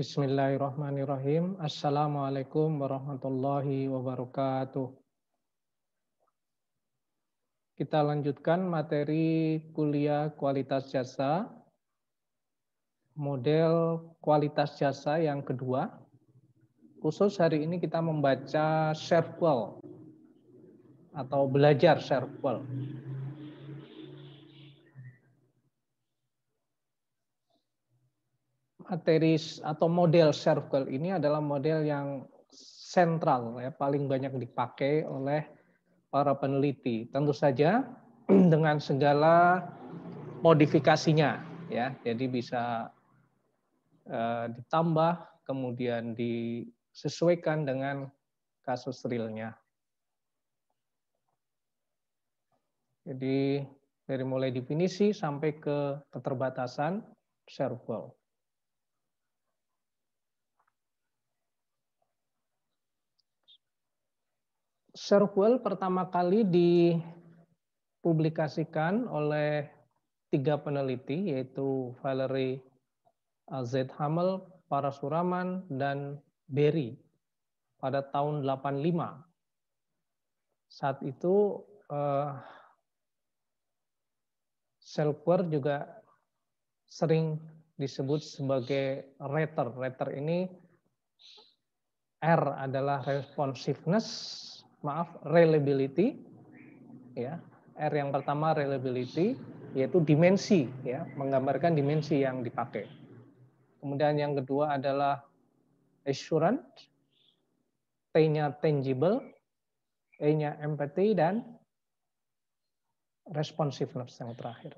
Bismillahirrahmanirrahim. Assalamualaikum warahmatullahi wabarakatuh. Kita lanjutkan materi kuliah kualitas jasa, model kualitas jasa yang kedua. Khusus hari ini kita membaca serval atau belajar serval. teris atau model circle ini adalah model yang sentral ya paling banyak dipakai oleh para peneliti. Tentu saja dengan segala modifikasinya ya. Jadi bisa uh, ditambah kemudian disesuaikan dengan kasus realnya. Jadi dari mulai definisi sampai ke keterbatasan circle. Serwell pertama kali dipublikasikan oleh tiga peneliti yaitu Valerie Z. Hamel, Parasuraman, dan Berry pada tahun 85. Saat itu eh, Selkwer juga sering disebut sebagai rater. Rater ini R adalah responsiveness, maaf reliability ya R yang pertama reliability yaitu dimensi ya menggambarkan dimensi yang dipakai kemudian yang kedua adalah assurance T-nya tangible E-nya empathy dan responsiveness yang terakhir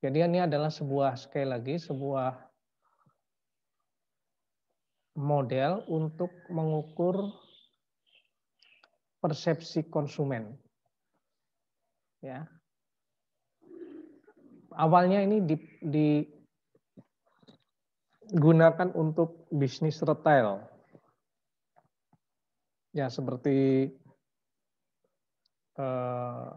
jadi ini adalah sebuah sekali lagi sebuah model untuk mengukur persepsi konsumen. Ya. Awalnya ini di, digunakan untuk bisnis retail. Ya, seperti eh,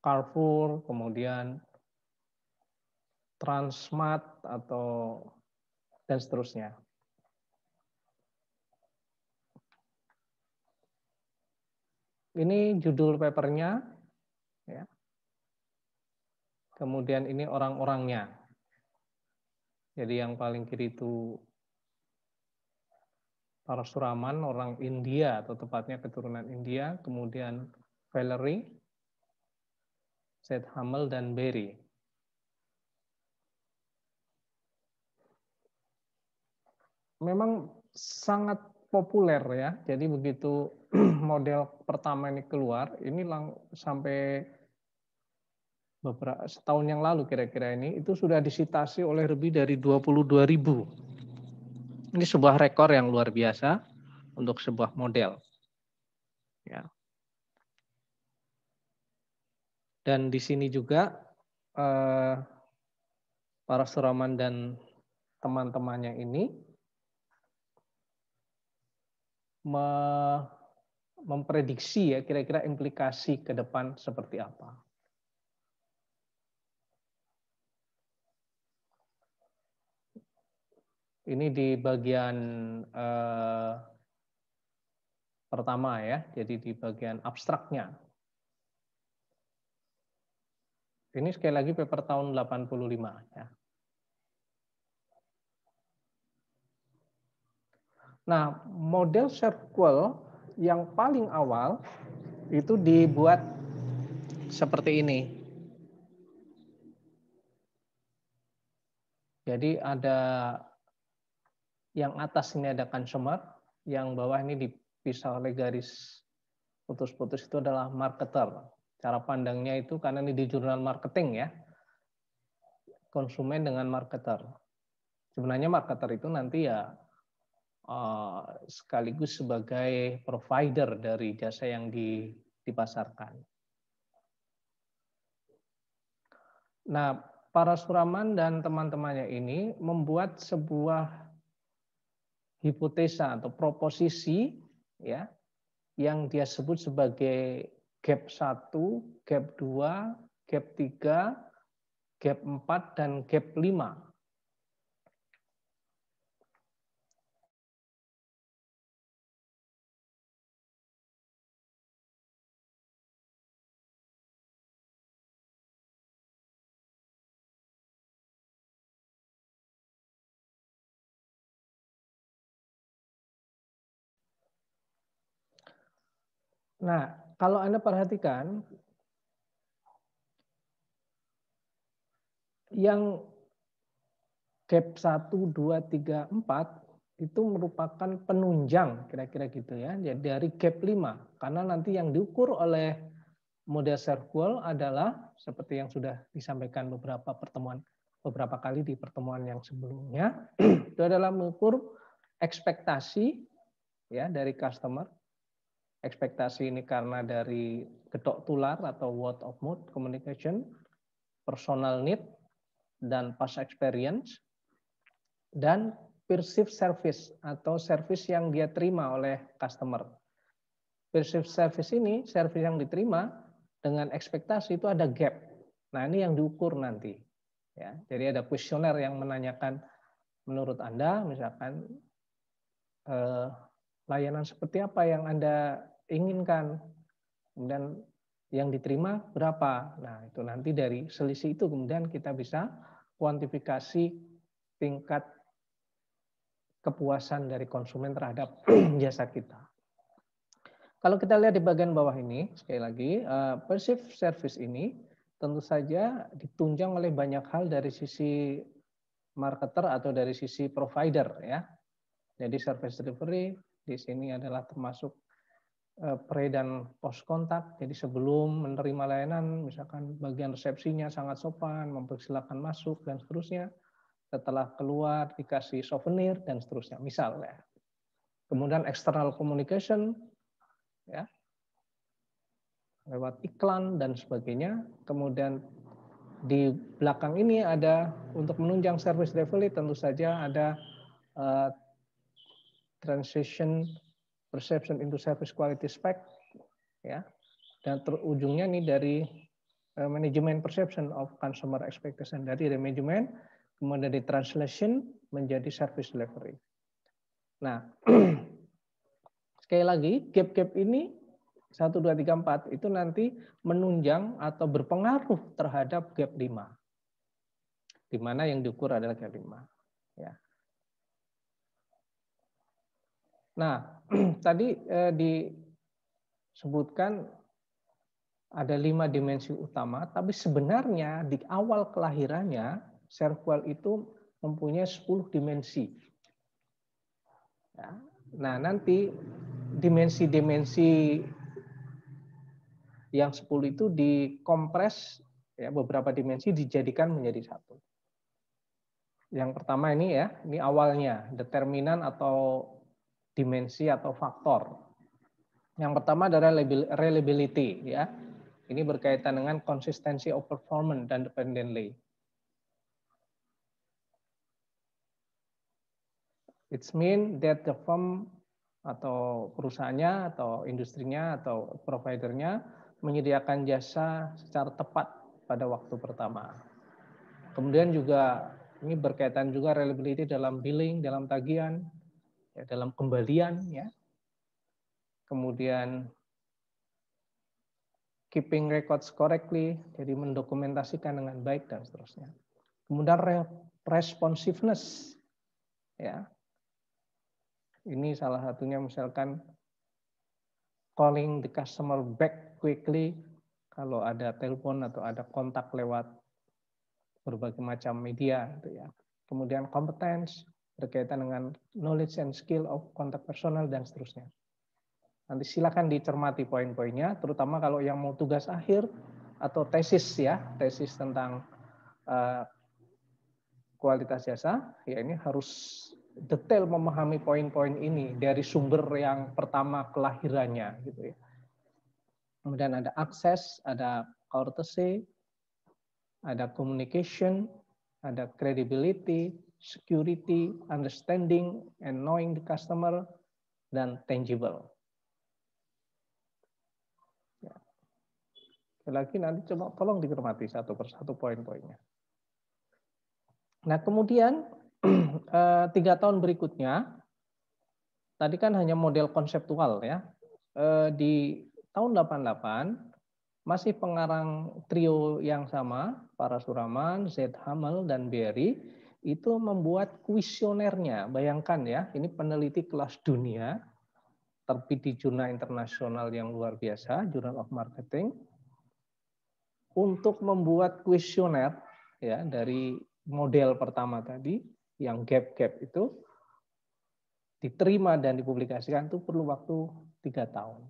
Carrefour, kemudian Transmart atau dan seterusnya. ini judul papernya, ya. kemudian ini orang-orangnya. Jadi yang paling kiri itu para suraman, orang India atau tepatnya keturunan India, kemudian Valerie, Seth Hamel, dan Barry. Memang sangat populer ya. Jadi begitu model pertama ini keluar, ini lang sampai beberapa setahun yang lalu kira-kira ini itu sudah disitasi oleh lebih dari 22 ribu. Ini sebuah rekor yang luar biasa untuk sebuah model. Ya. Dan di sini juga eh, para suraman dan teman-temannya ini me memprediksi ya kira-kira implikasi ke depan seperti apa. Ini di bagian eh, pertama ya, jadi di bagian abstraknya. Ini sekali lagi paper tahun 85 ya. Nah, model circle yang paling awal itu dibuat seperti ini. Jadi ada yang atas ini ada consumer, yang bawah ini dipisah oleh garis putus-putus itu adalah marketer. Cara pandangnya itu karena ini di jurnal marketing ya. Konsumen dengan marketer. Sebenarnya marketer itu nanti ya Eh, sekaligus sebagai provider dari jasa yang dipasarkan. Nah, para Suraman dan teman-temannya ini membuat sebuah hipotesa atau proposisi ya yang dia sebut sebagai gap 1, gap 2, gap 3, gap 4 dan gap 5 Nah, kalau Anda perhatikan, yang gap 1, 2, 3, 4 itu merupakan penunjang kira-kira gitu ya. ya dari gap 5. Karena nanti yang diukur oleh model circle adalah seperti yang sudah disampaikan beberapa pertemuan beberapa kali di pertemuan yang sebelumnya itu adalah mengukur ekspektasi ya dari customer ekspektasi ini karena dari getok tular atau word of mouth communication, personal need, dan past experience, dan perceived service atau service yang dia terima oleh customer. Perceived service ini, service yang diterima dengan ekspektasi itu ada gap. Nah ini yang diukur nanti. Ya, jadi ada kuesioner yang menanyakan menurut Anda misalkan eh, layanan seperti apa yang Anda inginkan. Kemudian yang diterima berapa. Nah, itu nanti dari selisih itu kemudian kita bisa kuantifikasi tingkat kepuasan dari konsumen terhadap jasa kita. Kalau kita lihat di bagian bawah ini, sekali lagi, uh, perceived service ini tentu saja ditunjang oleh banyak hal dari sisi marketer atau dari sisi provider ya. Jadi service delivery di sini adalah termasuk Eh, pre dan post kontak. Jadi sebelum menerima layanan, misalkan bagian resepsinya sangat sopan, mempersilahkan masuk dan seterusnya. Setelah keluar dikasih souvenir dan seterusnya, misalnya. Kemudian external communication, ya, lewat iklan dan sebagainya. Kemudian di belakang ini ada untuk menunjang service delivery tentu saja ada uh, transition perception into service quality spec ya dan terujungnya nih dari uh, eh, manajemen perception of consumer expectation dari manajemen kemudian dari translation menjadi service delivery. Nah, sekali lagi gap-gap ini satu dua tiga empat itu nanti menunjang atau berpengaruh terhadap gap 5. Di mana yang diukur adalah gap 5. Ya. Nah, tadi eh, disebutkan ada lima dimensi utama, tapi sebenarnya di awal kelahirannya serval itu mempunyai 10 dimensi. Ya. Nah, nanti dimensi-dimensi yang 10 itu dikompres ya beberapa dimensi dijadikan menjadi satu. Yang pertama ini ya, ini awalnya determinan atau dimensi atau faktor. Yang pertama adalah reliability ya. Ini berkaitan dengan konsistensi of performance dan dependently. It mean that the firm atau perusahaannya atau industrinya atau providernya menyediakan jasa secara tepat pada waktu pertama. Kemudian juga ini berkaitan juga reliability dalam billing, dalam tagihan, ya, dalam kembalian ya kemudian keeping records correctly jadi mendokumentasikan dengan baik dan seterusnya kemudian responsiveness ya ini salah satunya misalkan calling the customer back quickly kalau ada telepon atau ada kontak lewat berbagai macam media gitu ya kemudian kompetensi berkaitan dengan knowledge and skill of kontak personal dan seterusnya. Nanti silakan dicermati poin-poinnya, terutama kalau yang mau tugas akhir atau tesis ya, tesis tentang uh, kualitas jasa, ya ini harus detail memahami poin-poin ini dari sumber yang pertama kelahirannya gitu ya. Kemudian ada akses, ada courtesy, ada communication, ada credibility, security, understanding, and knowing the customer, dan tangible. Ya. Lagi nanti coba tolong dikermati satu persatu poin-poinnya. Nah kemudian eh, tiga tahun berikutnya, tadi kan hanya model konseptual ya. Eh, di tahun 88 masih pengarang trio yang sama, para Suraman, Z. Hamel, dan Berry itu membuat kuesionernya. Bayangkan ya, ini peneliti kelas dunia, terbit di jurnal internasional yang luar biasa, Journal of Marketing, untuk membuat kuesioner ya dari model pertama tadi yang gap-gap itu diterima dan dipublikasikan itu perlu waktu tiga tahun.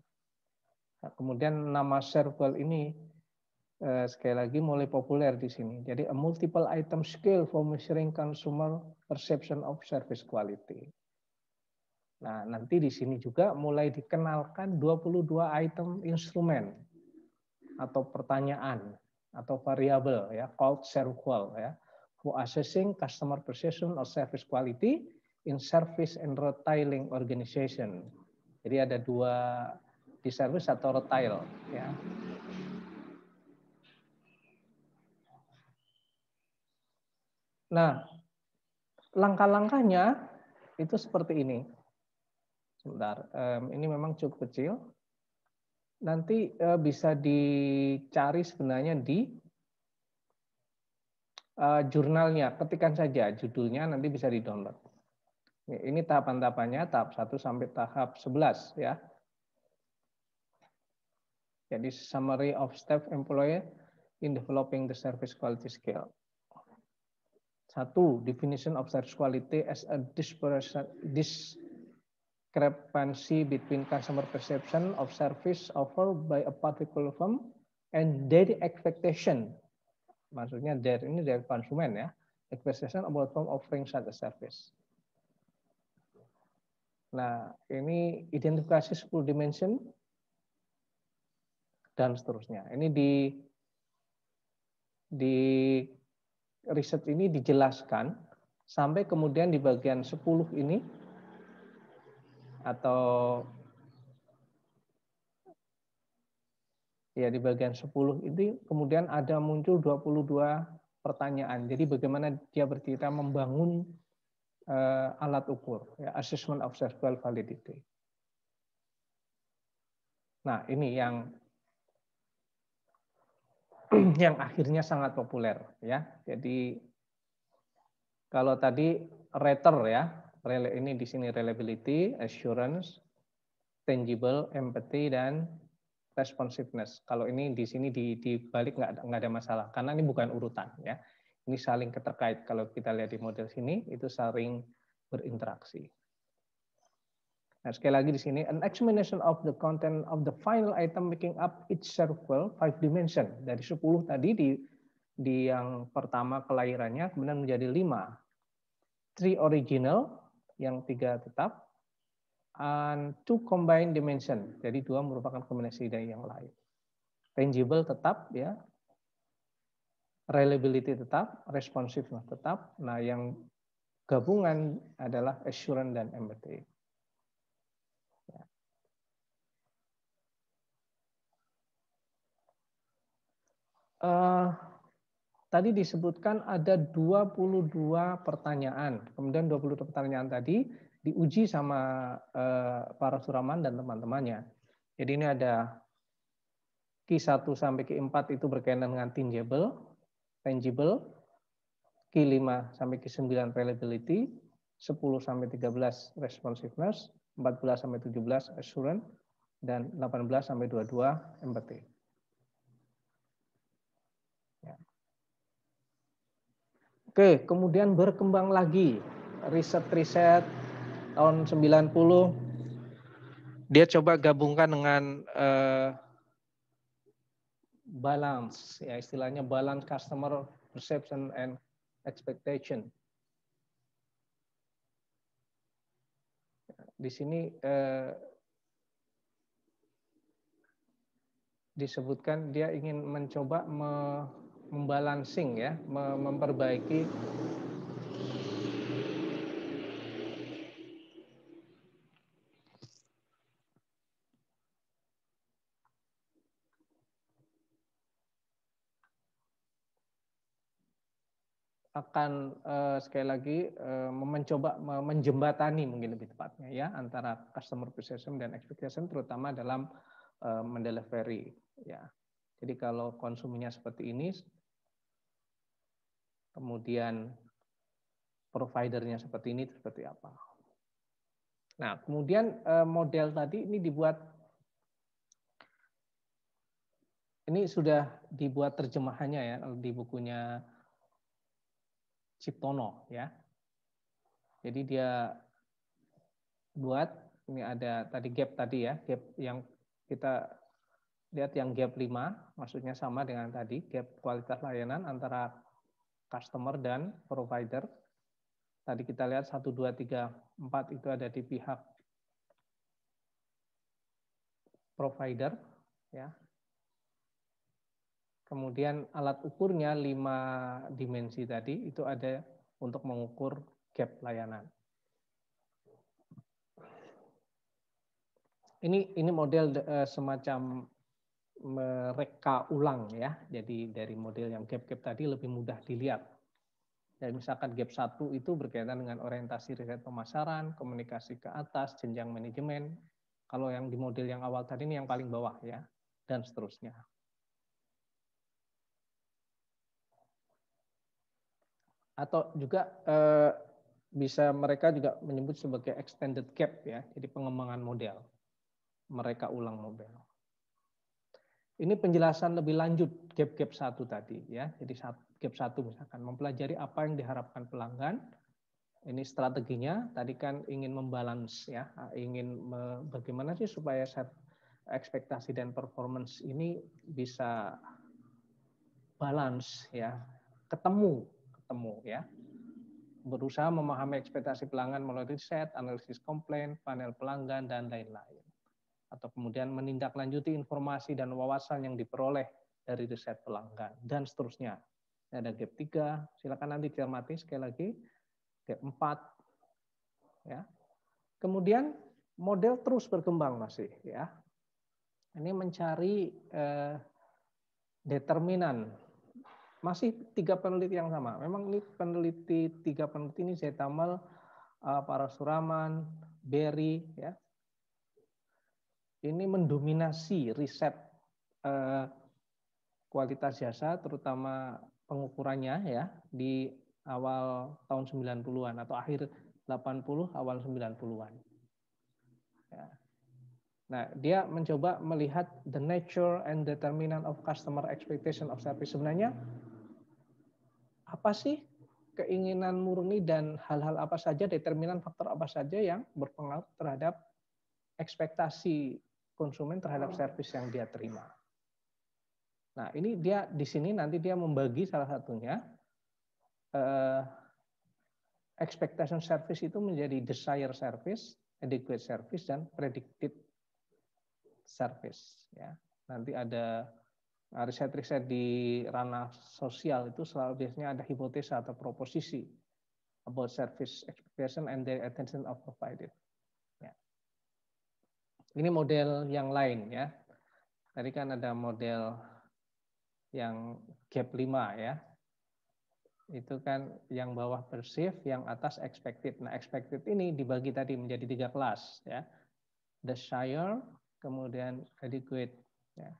Nah, kemudian nama Serval ini Eh, sekali lagi mulai populer di sini. Jadi a multiple item scale for measuring consumer perception of service quality. Nah, nanti di sini juga mulai dikenalkan 22 item instrumen atau pertanyaan atau variabel ya called SERQUAL ya for assessing customer perception of service quality in service and retailing organization. Jadi ada dua di service atau retail ya Nah, langkah-langkahnya itu seperti ini. Sebentar, ini memang cukup kecil. Nanti eh, bisa dicari sebenarnya di eh, jurnalnya, ketikan saja judulnya nanti bisa di-download. Ini tahapan-tahapannya, tahap 1 sampai tahap 11 ya. Jadi summary of step employee in developing the service quality scale. Satu, definition of service quality as a discrepancy between customer perception of service offered by a particular firm and their expectation. Maksudnya dari ini dari konsumen ya. Expectation about firm offering such a service. Nah, ini identifikasi 10 dimension dan seterusnya. Ini di di riset ini dijelaskan sampai kemudian di bagian 10 ini atau ya di bagian 10 ini kemudian ada muncul 22 pertanyaan. Jadi bagaimana dia bercerita membangun uh, alat ukur, ya, assessment of sexual validity. Nah, ini yang yang akhirnya sangat populer ya. Jadi kalau tadi rater ya, ini di sini reliability, assurance, tangible, empathy dan responsiveness. Kalau ini di sini di dibalik nggak nggak ada masalah karena ini bukan urutan ya. Ini saling keterkait. Kalau kita lihat di model sini itu saling berinteraksi. Nah, sekali lagi di sini, an examination of the content of the final item making up each circle five dimension. Dari 10 tadi di di yang pertama kelahirannya kemudian menjadi lima. Three original yang tiga tetap and two combined dimension. Jadi dua merupakan kombinasi dari yang lain. Tangible tetap ya. Reliability tetap, responsiveness tetap. Nah, yang gabungan adalah assurance dan empathy. eh, tadi disebutkan ada 22 pertanyaan. Kemudian 22 pertanyaan tadi diuji sama eh, para suraman dan teman-temannya. Jadi ini ada Q1 sampai Q4 itu berkaitan dengan tangible, tangible, Q5 sampai Q9 reliability, 10 sampai 13 responsiveness, 14 sampai 17 assurance, dan 18 sampai 22 empathy. Oke, kemudian berkembang lagi riset-riset tahun 90 dia coba gabungkan dengan uh, balance ya istilahnya balance customer perception and expectation. Di sini eh, disebutkan dia ingin mencoba me membalancing ya, memperbaiki akan uh, sekali lagi uh, mencoba menjembatani mungkin lebih tepatnya ya antara customer perception dan expectation terutama dalam uh, mendelivery ya. Jadi kalau konsumennya seperti ini kemudian providernya seperti ini seperti apa. Nah, kemudian eh, model tadi ini dibuat ini sudah dibuat terjemahannya ya di bukunya Ciptono ya. Jadi dia buat ini ada tadi gap tadi ya, gap yang kita lihat yang gap 5 maksudnya sama dengan tadi gap kualitas layanan antara customer dan provider. Tadi kita lihat 1, 2, 3, 4 itu ada di pihak provider. ya. Kemudian alat ukurnya 5 dimensi tadi itu ada untuk mengukur gap layanan. Ini ini model eh, semacam mereka ulang ya. Jadi dari model yang gap-gap tadi lebih mudah dilihat. Dan misalkan gap satu itu berkaitan dengan orientasi riset pemasaran, komunikasi ke atas, jenjang manajemen. Kalau yang di model yang awal tadi ini yang paling bawah ya, dan seterusnya. Atau juga eh, bisa mereka juga menyebut sebagai extended gap ya, jadi pengembangan model. Mereka ulang model. Ini penjelasan lebih lanjut gap-gap satu tadi ya. Jadi gap satu misalkan mempelajari apa yang diharapkan pelanggan. Ini strateginya tadi kan ingin membalance ya, ingin bagaimana sih supaya set ekspektasi dan performance ini bisa balance ya, ketemu, ketemu ya berusaha memahami ekspektasi pelanggan melalui set analisis komplain, panel pelanggan, dan lain-lain atau kemudian menindaklanjuti informasi dan wawasan yang diperoleh dari riset pelanggan dan seterusnya. Ini ada gap 3, silakan nanti cermati sekali lagi gap 4 ya. Kemudian model terus berkembang masih ya. Ini mencari eh, determinan masih tiga peneliti yang sama. Memang ini peneliti tiga peneliti ini saya tamal eh, para suraman Berry ya ini mendominasi riset eh, kualitas jasa terutama pengukurannya ya di awal tahun 90-an atau akhir 80 awal 90-an. Ya. Nah, dia mencoba melihat the nature and determinant of customer expectation of service. Sebenarnya apa sih keinginan murni dan hal-hal apa saja determinan faktor apa saja yang berpengaruh terhadap ekspektasi konsumen terhadap hmm. servis yang dia terima. Nah, ini dia di sini nanti dia membagi salah satunya eh, expectation service itu menjadi desire service, adequate service dan predicted service ya. Nanti ada nah, riset-riset di ranah sosial itu selalu biasanya ada hipotesa atau proposisi about service expectation and the attention of provided. Ini model yang lain ya. Tadi kan ada model yang gap 5 ya. Itu kan yang bawah perceived, yang atas expected. Nah, expected ini dibagi tadi menjadi tiga kelas ya. The shire, kemudian adequate ya.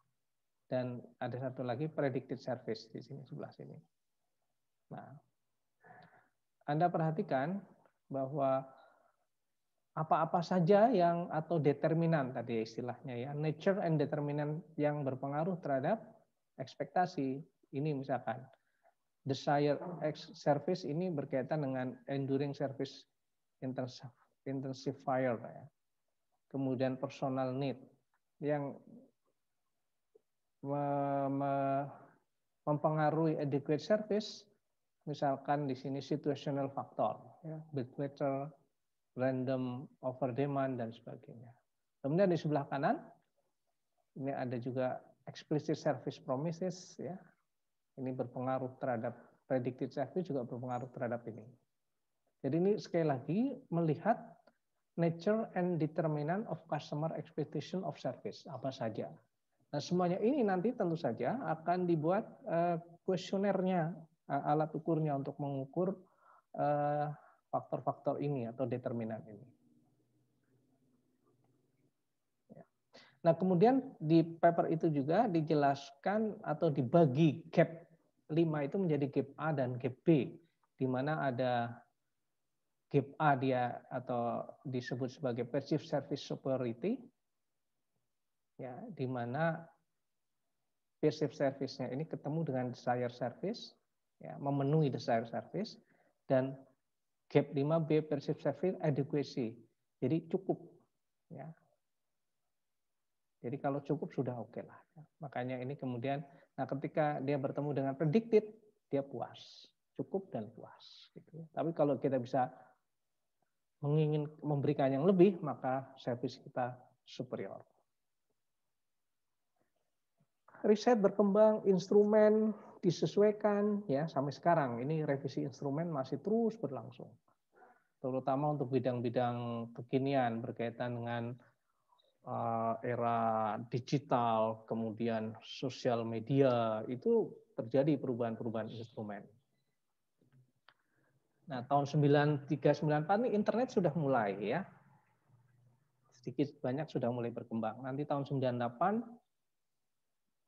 Dan ada satu lagi predicted service di sini sebelah sini. Nah, Anda perhatikan bahwa apa-apa saja yang atau determinan tadi istilahnya ya nature and determinant yang berpengaruh terhadap ekspektasi ini misalkan desire service ini berkaitan dengan enduring service intensifier ya. kemudian personal need yang mempengaruhi adequate service misalkan di sini situational factor ya, better random over demand dan sebagainya. Kemudian di sebelah kanan ini ada juga explicit service promises ya. Ini berpengaruh terhadap predicted service juga berpengaruh terhadap ini. Jadi ini sekali lagi melihat nature and determinant of customer expectation of service apa saja. Nah, semuanya ini nanti tentu saja akan dibuat eh, kuesionernya eh, alat ukurnya untuk mengukur eh, faktor-faktor ini atau determinan ini. Ya. Nah, kemudian di paper itu juga dijelaskan atau dibagi gap 5 itu menjadi gap A dan gap B, di mana ada gap A dia atau disebut sebagai perceived service superiority, ya, di mana perceived service-nya ini ketemu dengan desire service, ya, memenuhi desire service, dan Gap 5B perceived saving adequacy. Jadi cukup ya. Jadi kalau cukup sudah oke okay lah. Makanya ini kemudian nah ketika dia bertemu dengan predicted dia puas, cukup dan puas gitu ya. Tapi kalau kita bisa mengingin memberikan yang lebih maka service kita superior riset berkembang, instrumen disesuaikan ya sampai sekarang ini revisi instrumen masih terus berlangsung. Terutama untuk bidang-bidang kekinian berkaitan dengan eh, era digital, kemudian sosial media, itu terjadi perubahan-perubahan instrumen. Nah, tahun 9394 ini internet sudah mulai ya. Sedikit banyak sudah mulai berkembang. Nanti tahun 98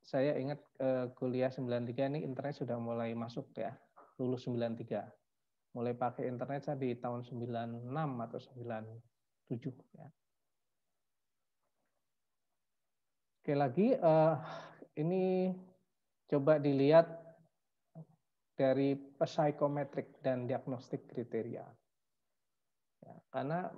saya ingat uh, kuliah 93 ini internet sudah mulai masuk ya, lulus 93. Mulai pakai internet saya di tahun 96 atau 97 ya. Oke lagi, uh, ini coba dilihat dari psikometrik dan diagnostik kriteria. Ya, karena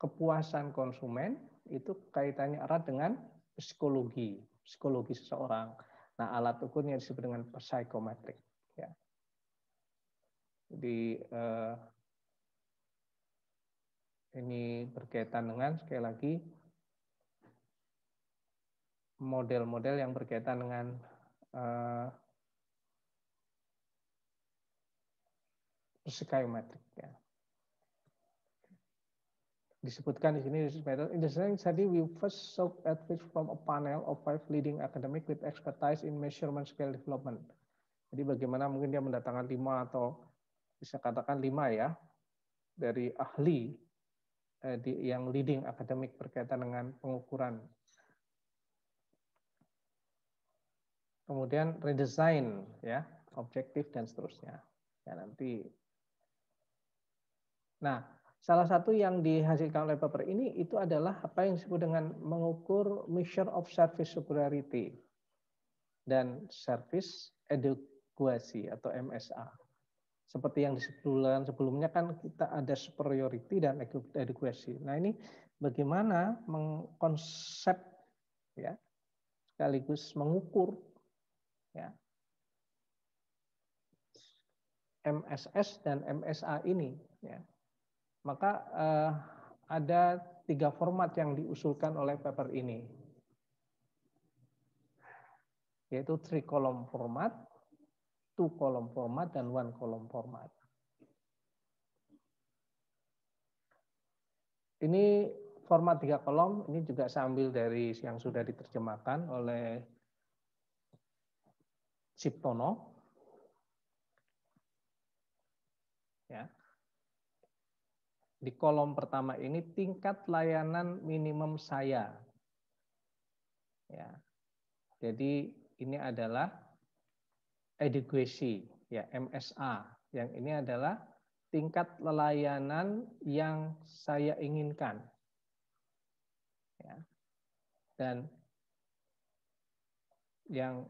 kepuasan konsumen itu kaitannya erat dengan psikologi psikologi seseorang. Nah, alat ukurnya disebut dengan psikometrik. Ya. Jadi eh, ini berkaitan dengan sekali lagi model-model yang berkaitan dengan eh, psikometrik. Ya disebutkan di sini in the same study we first sought advice from a panel of five leading academic with expertise in measurement scale development. Jadi bagaimana mungkin dia mendatangkan lima atau bisa katakan lima ya dari ahli eh, di, yang leading akademik berkaitan dengan pengukuran. Kemudian redesign ya objektif dan seterusnya. Ya nanti. Nah, Salah satu yang dihasilkan oleh paper ini itu adalah apa yang disebut dengan mengukur measure of service superiority dan service adequacy atau MSA. Seperti yang disebutkan sebelumnya kan kita ada superiority dan adequacy. Nah ini bagaimana mengkonsep ya sekaligus mengukur ya MSS dan MSA ini ya maka eh, ada tiga format yang diusulkan oleh paper ini, yaitu three column format, two column format, dan one column format. Ini format tiga kolom ini juga saya ambil dari yang sudah diterjemahkan oleh Ciptono. Ya di kolom pertama ini tingkat layanan minimum saya. Ya. Jadi ini adalah edukasi ya MSA. Yang ini adalah tingkat layanan yang saya inginkan. Ya. Dan yang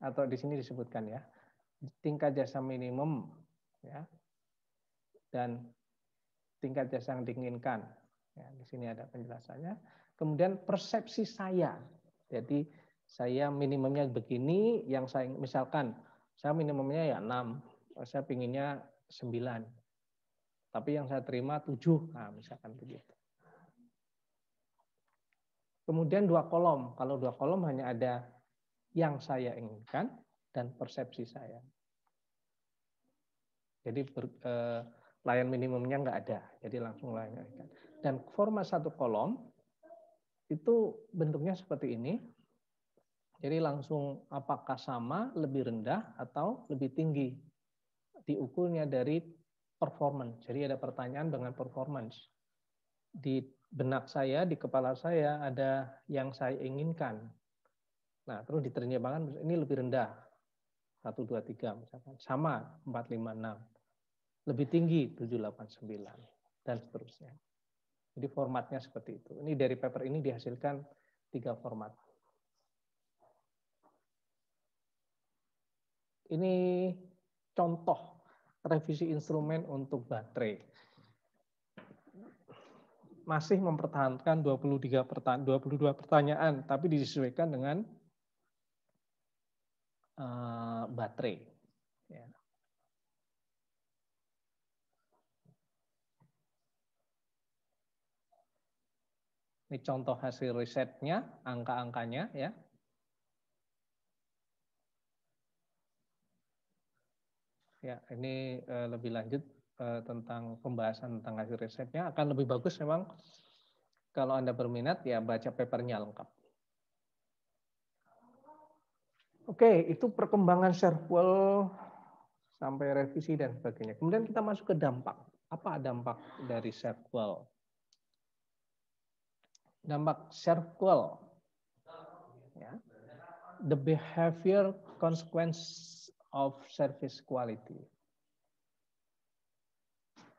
atau di sini disebutkan ya tingkat jasa minimum ya dan tingkat jasa yang diinginkan. Ya, di sini ada penjelasannya. Kemudian persepsi saya. Jadi saya minimumnya begini, yang saya misalkan saya minimumnya ya 6, saya pinginnya 9. Tapi yang saya terima 7, nah misalkan begitu. Kemudian dua kolom. Kalau dua kolom hanya ada yang saya inginkan dan persepsi saya. Jadi ber, eh, Layan minimumnya nggak ada, jadi langsung layan Dan format satu kolom itu bentuknya seperti ini. Jadi langsung apakah sama, lebih rendah, atau lebih tinggi. Diukurnya dari performance. Jadi ada pertanyaan dengan performance. Di benak saya, di kepala saya ada yang saya inginkan. Nah, terus diterjemahkan ini lebih rendah. 1, 2, 3 misalkan. Sama, 4, 5, 6 lebih tinggi 789 dan seterusnya. Jadi formatnya seperti itu. Ini dari paper ini dihasilkan tiga format. Ini contoh revisi instrumen untuk baterai. Masih mempertahankan 23 pertanyaan, 22 pertanyaan, tapi disesuaikan dengan uh, baterai. Ini contoh hasil risetnya, angka-angkanya ya. Ya, ini eh, lebih lanjut eh, tentang pembahasan tentang hasil risetnya akan lebih bagus memang kalau Anda berminat ya baca papernya lengkap. Oke, itu perkembangan serval sampai revisi dan sebagainya. Kemudian kita masuk ke dampak. Apa dampak dari serval dampak circle ya the behavior consequence of service quality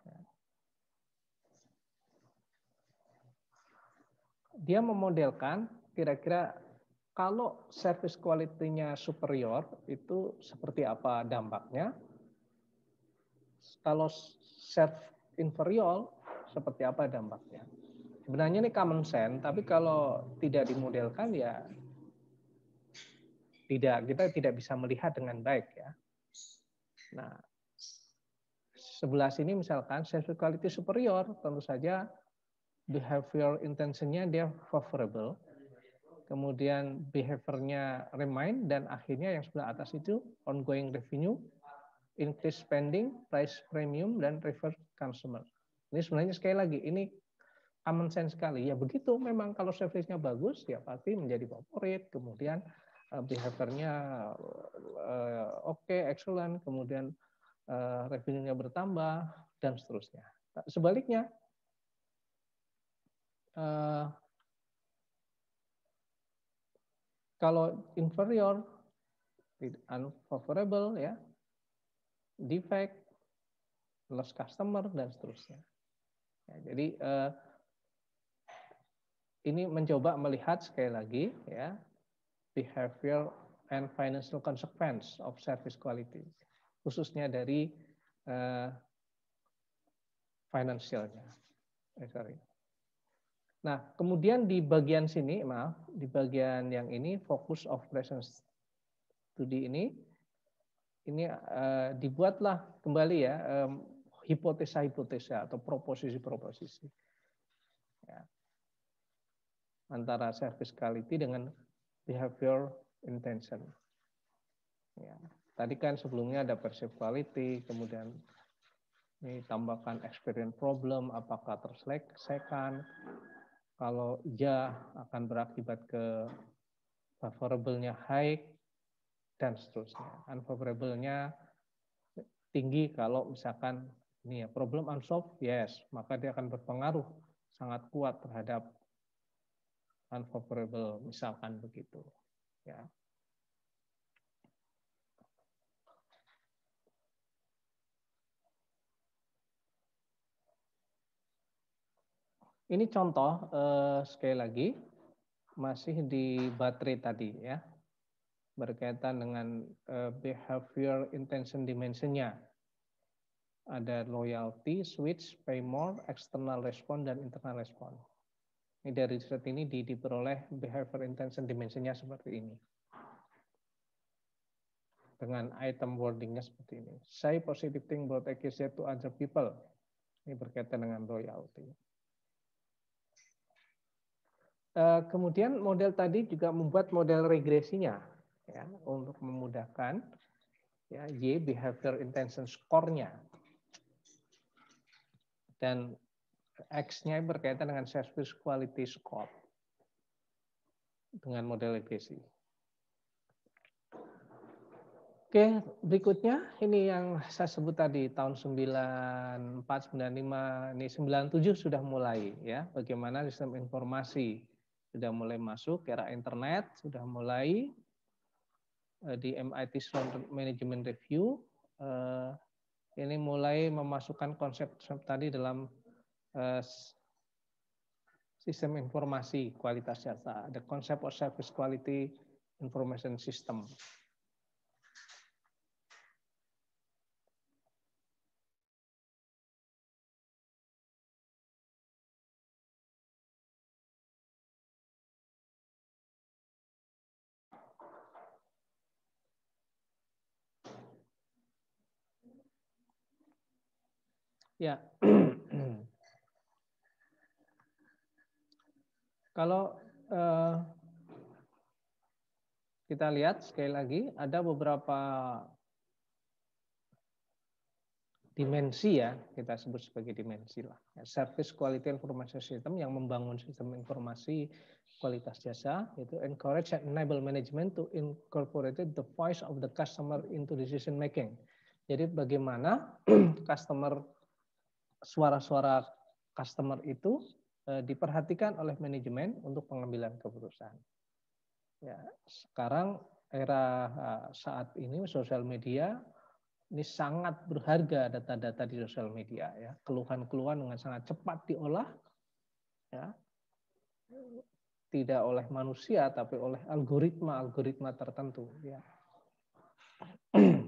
ya. dia memodelkan kira-kira kalau service quality-nya superior itu seperti apa dampaknya. Kalau serve inferior seperti apa dampaknya sebenarnya ini common sense, tapi kalau tidak dimodelkan ya tidak kita tidak bisa melihat dengan baik ya. Nah, sebelah sini misalkan self quality superior, tentu saja behavior intentionnya dia favorable. Kemudian behaviornya remind dan akhirnya yang sebelah atas itu ongoing revenue, increase spending, price premium dan reverse consumer. Ini sebenarnya sekali lagi ini common sense sekali. Ya begitu memang kalau service-nya bagus ya pasti menjadi favorit, kemudian eh, behaviornya nya eh, oke, okay, excellent, kemudian eh, revenue-nya bertambah dan seterusnya. Nah, sebaliknya kalau inferior unfavorable ya defect lost customer dan seterusnya. Ya, jadi uh, ini mencoba melihat sekali lagi ya behavior and financial consequence of service quality khususnya dari uh, financialnya. Eh, sorry. Nah, kemudian di bagian sini, maaf, di bagian yang ini focus of presence studi ini, ini uh, dibuatlah kembali ya hipotesa-hipotesa atau proposisi-proposisi. Ya antara service quality dengan behavior intention. Ya. Tadi kan sebelumnya ada perceived quality, kemudian ini tambahkan experience problem, apakah terselesaikan. Kalau iya akan berakibat ke favorable-nya high, dan seterusnya. Unfavorable-nya tinggi kalau misalkan ini ya problem unsolved, yes, maka dia akan berpengaruh sangat kuat terhadap unfavorable misalkan begitu ya ini contoh eh, sekali lagi masih di baterai tadi ya berkaitan dengan eh, behavior intention dimensinya ada loyalty, switch, pay more, external response dan internal response. Ini dari riset ini di, diperoleh behavior intention dimensinya seperti ini. Dengan item wordingnya seperti ini. Say positive thing about accused to other people. Ini berkaitan dengan loyalty. Eh, kemudian model tadi juga membuat model regresinya ya untuk memudahkan ya Y behavior intention score-nya. Dan X-nya berkaitan dengan service quality score dengan model legacy. Oke, berikutnya ini yang saya sebut tadi tahun 94, 95, ini 97 sudah mulai ya, bagaimana sistem informasi sudah mulai masuk era internet, sudah mulai eh, di MIT Sloan Management Review eh, ini mulai memasukkan konsep-konsep tadi dalam Eh, sistem informasi kualitas jasa, the concept of service quality information system. Ya, yeah. Kalau uh, kita lihat sekali lagi ada beberapa dimensi ya kita sebut sebagai dimensi lah ya, service quality information system yang membangun sistem informasi kualitas jasa itu encourage and enable management to incorporate the voice of the customer into decision making jadi bagaimana customer suara-suara customer itu Eh, diperhatikan oleh manajemen untuk pengambilan keputusan. Ya, sekarang era eh, saat ini sosial media ini sangat berharga data-data di sosial media ya. Keluhan-keluhan dengan sangat cepat diolah ya. Tidak oleh manusia tapi oleh algoritma-algoritma tertentu ya.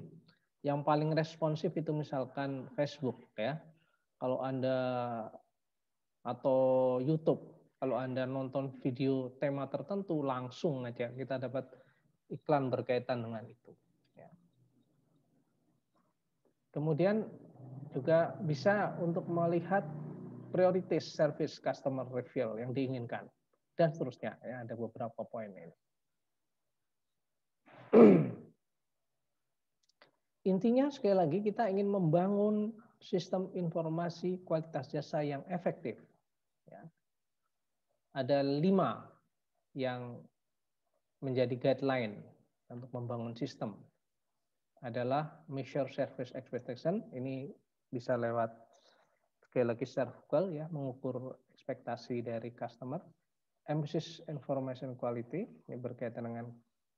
Yang paling responsif itu misalkan Facebook ya. Kalau Anda atau YouTube. Kalau Anda nonton video tema tertentu langsung aja kita dapat iklan berkaitan dengan itu. Ya. Kemudian juga bisa untuk melihat prioritas service customer refill yang diinginkan dan seterusnya. Ya, ada beberapa poin ini. Intinya sekali lagi kita ingin membangun sistem informasi kualitas jasa yang efektif Ya. Ada lima yang menjadi guideline untuk membangun sistem adalah measure service expectation. Ini bisa lewat sekali lagi secara vokal ya mengukur ekspektasi dari customer. Emphasis information quality ini berkaitan dengan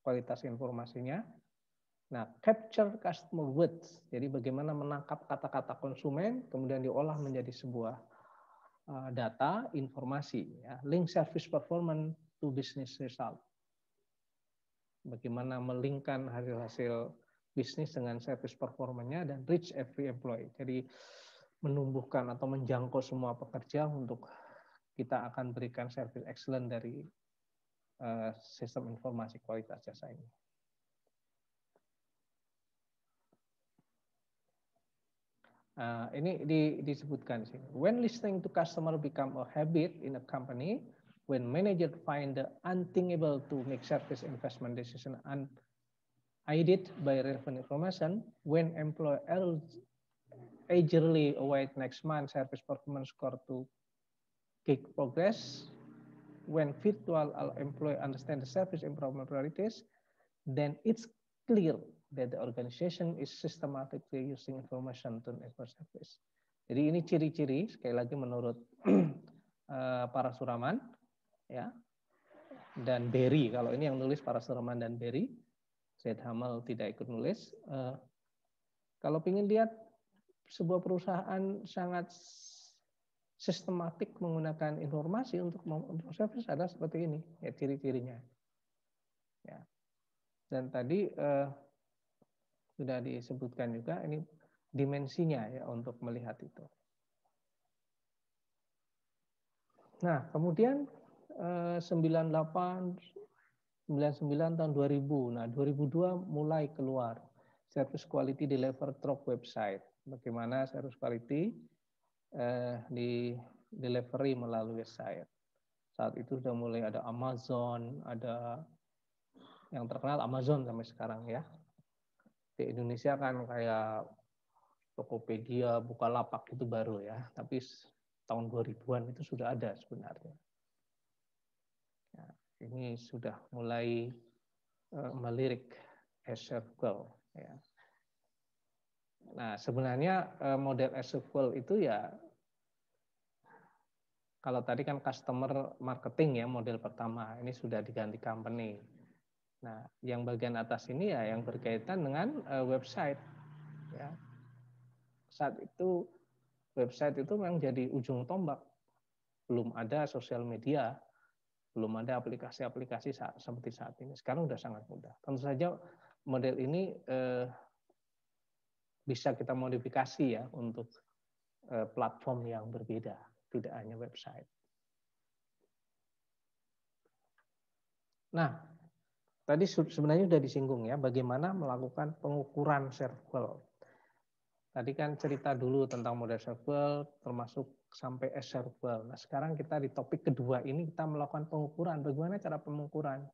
kualitas informasinya. Nah, capture customer words. Jadi bagaimana menangkap kata-kata konsumen kemudian diolah menjadi sebuah Eh, data, informasi, ya, link service performance to business result. Bagaimana melingkan hasil-hasil bisnis dengan service performanya dan reach every employee. Jadi menumbuhkan atau menjangkau semua pekerja untuk kita akan berikan service excellent dari eh, sistem informasi kualitas jasa ini. Uh, ini di, disebutkan sini. When listening to customer become a habit in a company, when manager find the unthinkable to make service investment decision and aided by relevant information, when employer eagerly await next month service performance score to kick progress, when virtual employee understand the service improvement priorities, then it's clear that the organization is systematically using information to improve service. Jadi ini ciri-ciri sekali lagi menurut eh, para suraman ya dan Berry kalau ini yang nulis para suraman dan Berry Said Hamal tidak ikut nulis eh, kalau ingin lihat sebuah perusahaan sangat sistematik menggunakan informasi untuk untuk service adalah seperti ini ya ciri-cirinya ya dan tadi eh, sudah disebutkan juga ini dimensinya ya untuk melihat itu. Nah, kemudian 98 eh, 99 tahun 2000. Nah, 2002 mulai keluar service quality deliver truck website. Bagaimana service quality eh, di delivery melalui website. Saat itu sudah mulai ada Amazon, ada yang terkenal Amazon sampai sekarang ya di Indonesia kan kayak Tokopedia, Bukalapak itu baru ya, tapi tahun 2000-an itu sudah ada sebenarnya. Ya, ini sudah mulai uh, melirik SQL. Ya. Nah, sebenarnya uh, model SQL itu ya kalau tadi kan customer marketing ya model pertama, ini sudah diganti company. Nah, yang bagian atas ini ya yang berkaitan dengan uh, website. Ya. Saat itu website itu memang jadi ujung tombak. Belum ada sosial media, belum ada aplikasi-aplikasi seperti saat ini. Sekarang sudah sangat mudah. Tentu saja model ini eh, bisa kita modifikasi ya untuk eh, platform yang berbeda, tidak hanya website. Nah, Tadi sebenarnya sudah disinggung ya, bagaimana melakukan pengukuran serval. Tadi kan cerita dulu tentang model serval, termasuk sampai S serval. Nah sekarang kita di topik kedua ini kita melakukan pengukuran. Bagaimana cara pengukuran?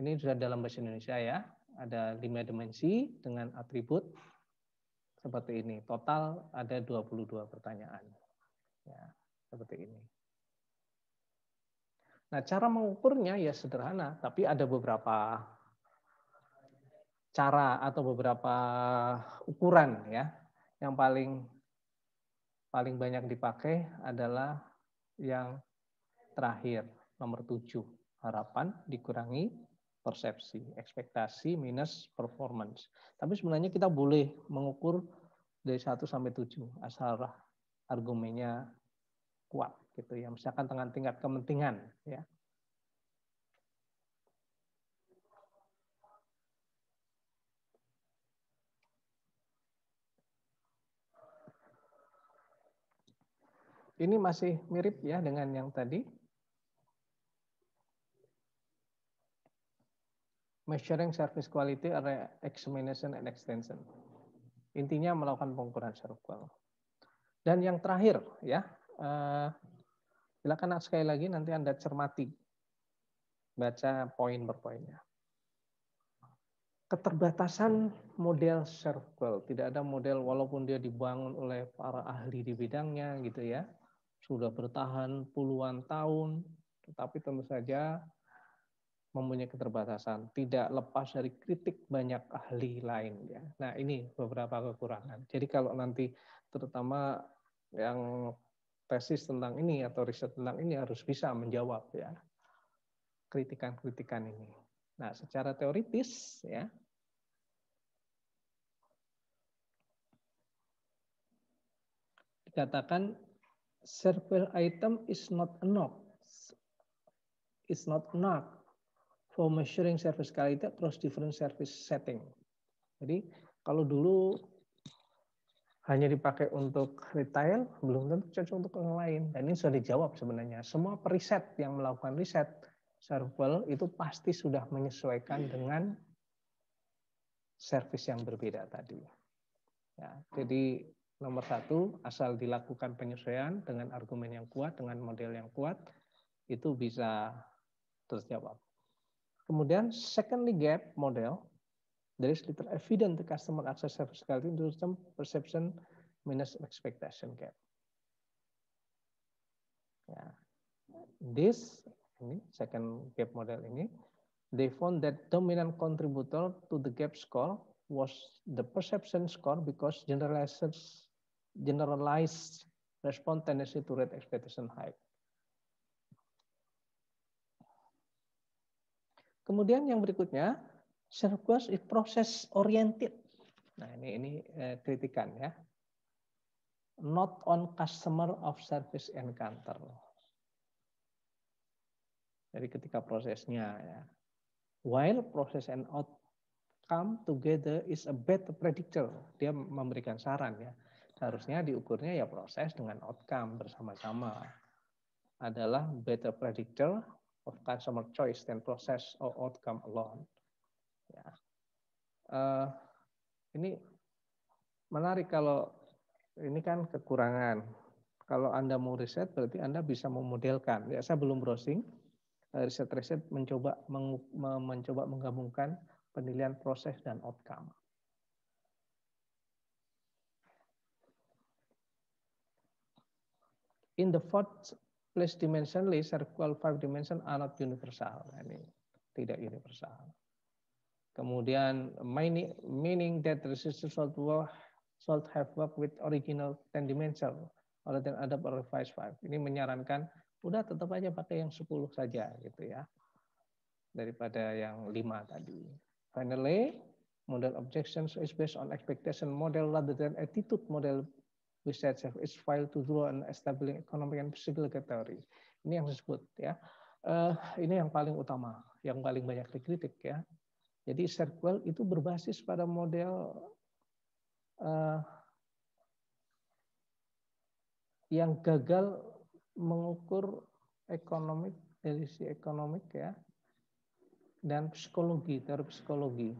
Ini sudah dalam bahasa Indonesia ya. Ada lima dimensi dengan atribut seperti ini. Total ada 22 pertanyaan. Ya, seperti ini. Nah, cara mengukurnya ya sederhana, tapi ada beberapa cara atau beberapa ukuran ya. Yang paling paling banyak dipakai adalah yang terakhir, nomor 7. Harapan dikurangi persepsi, ekspektasi minus performance. Tapi sebenarnya kita boleh mengukur dari 1 sampai 7 asal argumennya kuat gitu ya misalkan dengan tingkat kepentingan ya ini masih mirip ya dengan yang tadi. Measuring service quality area examination and extension. Intinya melakukan pengukuran service Dan yang terakhir ya, eh, Silakan sekali lagi nanti Anda cermati. Baca poin per poinnya. Keterbatasan model circle, tidak ada model walaupun dia dibangun oleh para ahli di bidangnya gitu ya. Sudah bertahan puluhan tahun, tetapi tentu saja mempunyai keterbatasan, tidak lepas dari kritik banyak ahli lain ya. Nah, ini beberapa kekurangan. Jadi kalau nanti terutama yang tesis tentang ini atau riset tentang ini harus bisa menjawab ya kritikan-kritikan ini. Nah, secara teoritis ya dikatakan several item is not enough It's not enough for measuring service quality across different service setting. Jadi kalau dulu hanya dipakai untuk retail, belum tentu cocok untuk yang lain. Dan ini sudah dijawab sebenarnya. Semua periset yang melakukan riset serval itu pasti sudah menyesuaikan iya. dengan service yang berbeda tadi. Ya, jadi nomor satu, asal dilakukan penyesuaian dengan argumen yang kuat, dengan model yang kuat, itu bisa terjawab. Kemudian secondly gap model There is little evidence the customer access service quality into system perception minus expectation gap. Yeah. This ini second gap model ini, they found that dominant contributor to the gap score was the perception score because generalizers generalized response tendency to rate expectation high. Kemudian yang berikutnya, Service is process oriented. Nah, ini ini eh, kritikan ya. Not on customer of service encounter. Jadi ketika prosesnya ya. While process and outcome together is a better predictor. Dia memberikan saran ya. Seharusnya diukurnya ya proses dengan outcome bersama-sama. Adalah better predictor of customer choice than process or outcome alone. Ya. Uh, ini menarik kalau ini kan kekurangan. Kalau Anda mau riset berarti Anda bisa memodelkan. Ya, saya belum browsing. Eh, riset-riset mencoba mencoba menggabungkan penilaian proses dan outcome. in the fourth place dimensionally, circle five dimension are not universal. Nah, ini tidak universal. Kemudian meaning, that resistor should, work, should have work with original 10 dimensional oleh dan ada revise 5. Ini menyarankan udah tetap aja pakai yang 10 saja gitu ya. Daripada yang lima tadi. Finally, model objections is based on expectation model rather than attitude model research is filed to draw an establishing economic and physical category. Ini yang disebut ya. Uh, ini yang paling utama, yang paling banyak dikritik ya. Jadi ShareQuel itu berbasis pada model uh, yang gagal mengukur ekonomi dari ekonomi ya dan psikologi terhadap psikologi.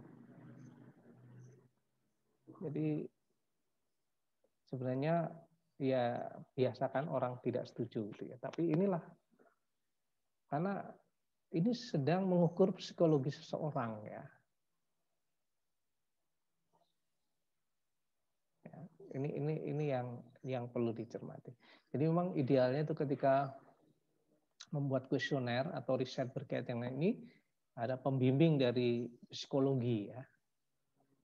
Jadi sebenarnya ya biasakan orang tidak setuju gitu ya. Tapi inilah karena ini sedang mengukur psikologi seseorang ya. ini ini ini yang yang perlu dicermati. Jadi memang idealnya itu ketika membuat kuesioner atau riset berkaitan dengan ini ada pembimbing dari psikologi ya.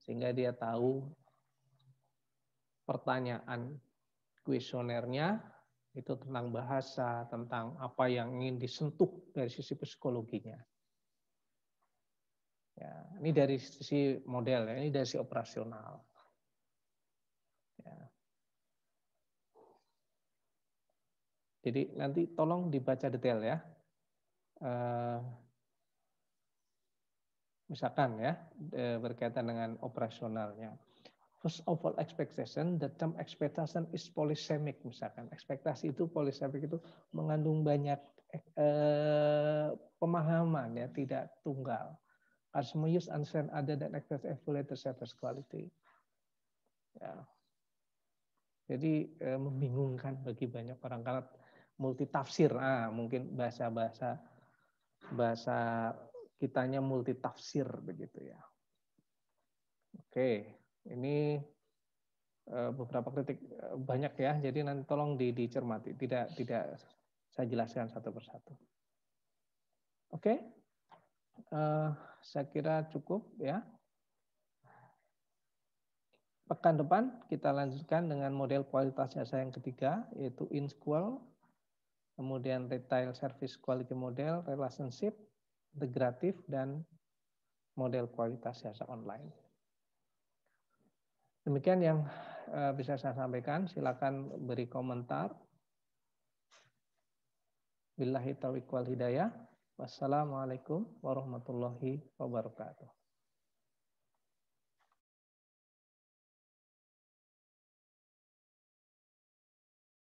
Sehingga dia tahu pertanyaan kuesionernya itu tentang bahasa, tentang apa yang ingin disentuh dari sisi psikologinya. Ya, ini dari sisi model, ya, ini dari sisi operasional. Jadi nanti tolong dibaca detail ya. Eh, misalkan ya eh, berkaitan dengan operasionalnya. First of all expectation, the term expectation is polysemic misalkan. Ekspektasi itu polysemic itu mengandung banyak eh, pemahaman ya, tidak tunggal. Customer use understand other than expect evaluator service quality. Ya. Jadi eh, membingungkan bagi banyak orang karena multitafsir. Ah, mungkin bahasa-bahasa bahasa kitanya multi tafsir begitu ya. Oke, ini eh, beberapa kritik eh, banyak ya. Jadi nanti tolong di, dicermati, tidak tidak saya jelaskan satu persatu. Oke. Uh, saya kira cukup ya. Pekan depan kita lanjutkan dengan model kualitas jasa yang ketiga yaitu in school kemudian retail service quality model, relationship, integratif, dan model kualitas jasa online. Demikian yang eh, bisa saya sampaikan. Silakan beri komentar. Billahi taufiq wal hidayah. Wassalamualaikum warahmatullahi wabarakatuh.